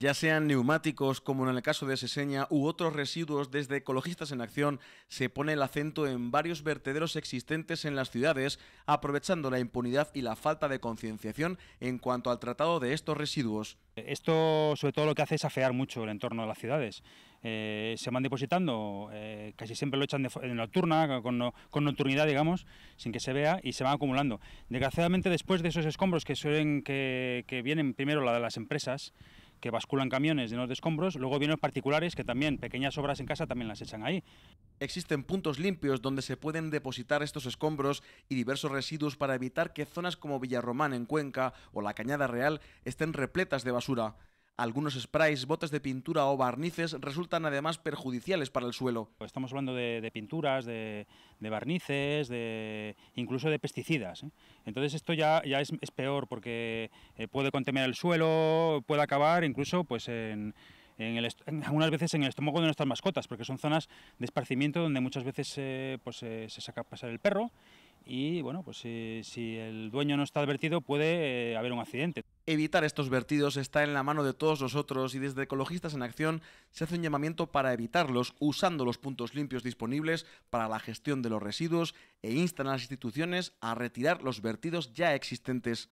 ya sean neumáticos, como en el caso de Seseña, u otros residuos, desde Ecologistas en Acción se pone el acento en varios vertederos existentes en las ciudades, aprovechando la impunidad y la falta de concienciación en cuanto al tratado de estos residuos. Esto, sobre todo, lo que hace es afear mucho el entorno de las ciudades. Eh, se van depositando, eh, casi siempre lo echan de, nocturna, con, nocturnidad, digamos, sin que se vea, y se van acumulando. Desgraciadamente, después de esos escombros que, suelen, que, que vienen primero la de las empresas, que basculan camiones llenos de escombros, luego vienen los particulares que también pequeñas obras en casa también las echan ahí. Existen puntos limpios donde se pueden depositar estos escombros y diversos residuos para evitar que zonas como Villarromán en Cuenca o la Cañada Real estén repletas de basura. Algunos sprays, botes de pintura o barnices resultan además perjudiciales para el suelo. Pues estamos hablando de, pinturas, de, barnices, de, incluso de pesticidas. ¿eh? Entonces esto ya, ya es, peor porque eh, puede contaminar el suelo, puede acabar incluso pues, en, en el algunas veces en el estómago de nuestras mascotas, porque son zonas de esparcimiento donde muchas veces pues, eh, se saca a pasar el perro y bueno, pues si, el dueño no está advertido puede eh, haber un accidente. Evitar estos vertidos está en la mano de todos nosotros y desde Ecologistas en Acción se hace un llamamiento para evitarlos usando los puntos limpios disponibles para la gestión de los residuos e instan a las instituciones a retirar los vertidos ya existentes.